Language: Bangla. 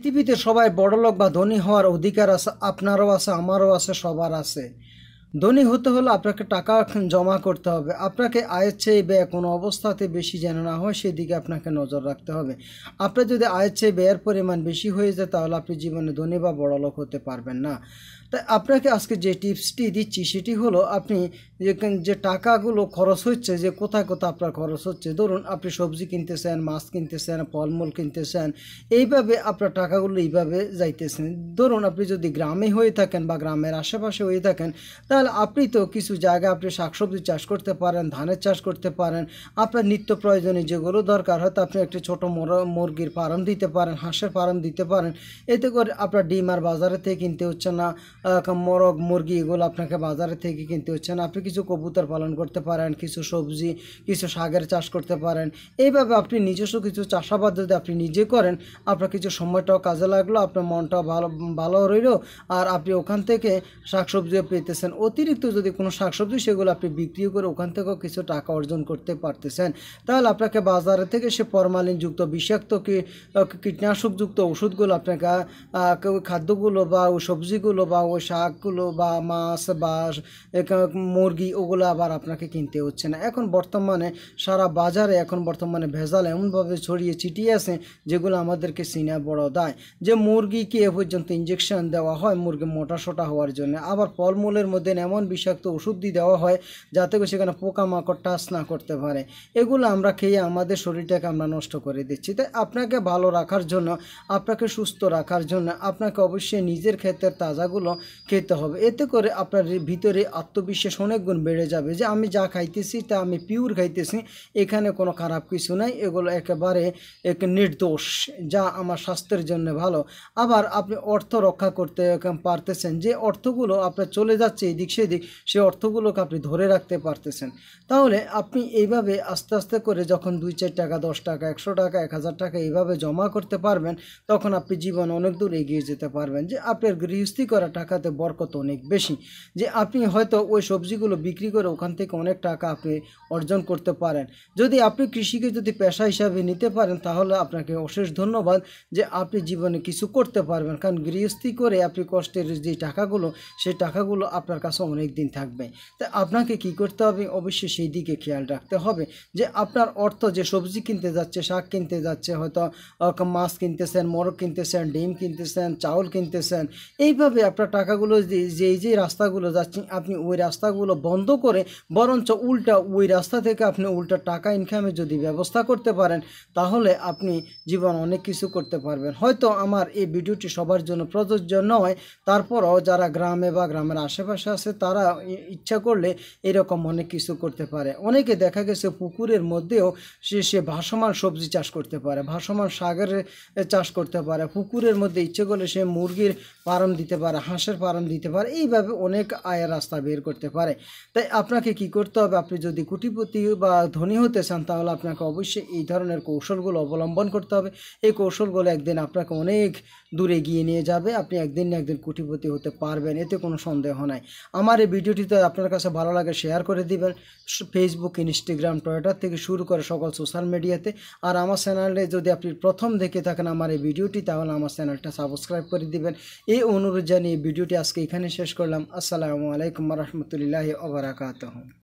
পৃথিবীতে সবাই বড়লোক বা ধনী হওয়ার অধিকার আছে আপনারও আছে আমারও আছে সবার আছে ধনী হতে হলে আপনাকে টাকা জমা করতে হবে আপনাকে আয়ের চেয়ে ব্যয় কোনো অবস্থাতে বেশি যেন না হয় সেদিকে আপনাকে নজর রাখতে হবে আপনার যদি আয়ের চেয়ে ব্যয়ের পরিমাণ বেশি হয়ে যায় তাহলে আপনি জীবনে ধনী বা লোক হতে পারবেন না তাই আপনাকে আজকে যে টিপসটি দিচ্ছি সেটি হলো আপনি যে যে টাকাগুলো খরচ হচ্ছে যে কোথায় কোথায় আপনার খরচ হচ্ছে ধরুন আপনি সবজি কিনতেছেন মাছ কিনতেছেন ফলমূল কিনতেছেন এইভাবে আপনার টাকাগুলো এইভাবে যাইতেছেন ধরুন আপনি যদি গ্রামে হয়ে থাকেন বা গ্রামের আশেপাশে হয়ে থাকেন তা তাহলে আপনি তো কিছু জায়গায় আপনি শাকসবজি চাষ করতে পারেন ধানের চাষ করতে পারেন আপনার নিত্য প্রয়োজনে যেগুলো দরকার হয়তো আপনি একটি ছোটো মুরগির ফার্ম দিতে পারেন হাঁসের ফার্ম দিতে পারেন এতে করে আপনার ডিম আর বাজারে থেকে কিনতে হচ্ছে না মোরগ মুরগি এগুলো আপনাকে বাজারে থেকে কিনতে হচ্ছে না আপনি কিছু কবুতর পালন করতে পারেন কিছু সবজি কিছু শাকের চাষ করতে পারেন এইভাবে আপনি নিজস্ব কিছু চাষাবাদ যদি আপনি নিজে করেন আপনার কিছু সময়টাও কাজে লাগলো আপনার মনটাও ভালো ভালো রইল আর আপনি ওখান থেকে শাকসবজিও পেতেছেন ও অতিরিক্ত যদি কোনো শাকসবজি সেগুলো আপনি বিক্রি করে ওখান থেকেও কিছু টাকা অর্জন করতে পারতেছেন তাহলে আপনাকে বাজারে থেকে সে ফরমালিনযুক্ত বিষাক্ত কীটনাশকযুক্ত ওষুধগুলো আপনাকে খাদ্যগুলো বা ওই সবজিগুলো বা ওই শাকগুলো বা মাছ বা মুরগি ওগুলো আবার আপনাকে কিনতে হচ্ছে না এখন বর্তমানে সারা বাজারে এখন বর্তমানে ভেজাল এমনভাবে ছড়িয়ে ছিটিয়ে আছে যেগুলো আমাদেরকে চিনা বড় দেয় যে মুরগিকে এ পর্যন্ত ইঞ্জেকশন দেওয়া হয় মুরগি মোটা সোটা হওয়ার জন্য আবার ফলমূলের মধ্যে এমন বিষাক্ত দিয়ে দেওয়া হয় যাতে করে সেখানে পোকামাকড় টাচ না করতে পারে এগুলো আমরা খেয়ে আমাদের শরীরটাকে আমরা নষ্ট করে দিচ্ছি তাই আপনাকে ভালো রাখার জন্য আপনাকে সুস্থ রাখার জন্য আপনাকে অবশ্যই নিজের ক্ষেত্রের তাজাগুলো খেতে হবে এতে করে আপনার ভিতরে আত্মবিশ্বাস অনেক গুণ বেড়ে যাবে যে আমি যা খাইতেছি তা আমি পিওর খাইতেছি এখানে কোনো খারাপ কিছু নাই এগুলো একেবারে এক নির্দোষ যা আমার স্বাস্থ্যের জন্য ভালো আবার আপনি অর্থ রক্ষা করতে পারতেছেন যে অর্থগুলো আপনার চলে যাচ্ছে এদিক এদিক সেদিক সেই অর্থগুলোকে আপনি ধরে রাখতে পারতেছেন তাহলে আপনি এইভাবে আস্তে আস্তে করে যখন দুই চার টাকা দশ টাকা একশো টাকা এক হাজার টাকা এইভাবে জমা করতে পারবেন তখন আপনি জীবন অনেক দূর এগিয়ে যেতে পারবেন যে আপনার গৃহস্থী করা টাকাতে বরকত অনেক বেশি যে আপনি হয়তো ওই সবজিগুলো বিক্রি করে ওখান থেকে অনেক টাকা আপনি অর্জন করতে পারেন যদি আপনি কৃষিকে যদি পেশা হিসাবে নিতে পারেন তাহলে আপনাকে অশেষ ধন্যবাদ যে আপনি জীবনে কিছু করতে পারবেন কারণ গৃহস্থী করে আপনি কষ্টের যে টাকাগুলো সেই টাকাগুলো আপনার কাছে কাছে অনেক দিন থাকবে তা আপনাকে কি করতে হবে অবশ্যই সেই দিকে খেয়াল রাখতে হবে যে আপনার অর্থ যে সবজি কিনতে যাচ্ছে শাক কিনতে যাচ্ছে হয়তো মাছ কিনতেছেন মরক কিনতেছেন ডিম কিনতেছেন চাউল কিনতেছেন এইভাবে আপনার টাকাগুলো যেই যেই রাস্তাগুলো যাচ্ছেন আপনি ওই রাস্তাগুলো বন্ধ করে বরঞ্চ উল্টা ওই রাস্তা থেকে আপনি উল্টা টাকা ইনকামের যদি ব্যবস্থা করতে পারেন তাহলে আপনি জীবন অনেক কিছু করতে পারবেন হয়তো আমার এই ভিডিওটি সবার জন্য প্রযোজ্য নয় তারপরও যারা গ্রামে বা গ্রামের আশেপাশে আছে আছে তারা ইচ্ছা করলে এরকম অনেক কিছু করতে পারে অনেকে দেখা গেছে পুকুরের মধ্যেও সে সে ভাসমান সবজি চাষ করতে পারে ভাসমান সাগরে চাষ করতে পারে পুকুরের মধ্যে ইচ্ছে করলে সে মুরগির পারম দিতে পারে হাঁসের পারম দিতে পারে এইভাবে অনেক আয়ের রাস্তা বের করতে পারে তাই আপনাকে কি করতে হবে আপনি যদি কুটিপতি বা ধনী হতে চান তাহলে আপনাকে অবশ্যই এই ধরনের কৌশলগুলো অবলম্বন করতে হবে এই কৌশলগুলো একদিন আপনাকে অনেক দূরে গিয়ে নিয়ে যাবে আপনি একদিন না একদিন কুটিপতি হতে পারবেন এতে কোনো সন্দেহ নাই আমার এই ভিডিওটিতে আপনার কাছে ভালো লাগে শেয়ার করে দিবেন ফেসবুক ইনস্টাগ্রাম টুইটার থেকে শুরু করে সকল সোশ্যাল মিডিয়াতে আর আমার চ্যানেলে যদি আপনি প্রথম দেখে থাকেন আমার এই ভিডিওটি তাহলে আমার চ্যানেলটা সাবস্ক্রাইব করে দিবেন এই অনুরোধ জানিয়ে ভিডিওটি আজকে এখানে শেষ করলাম আসসালামু আলাইকুম রহমতুলিল্লাহ ওবরাকাত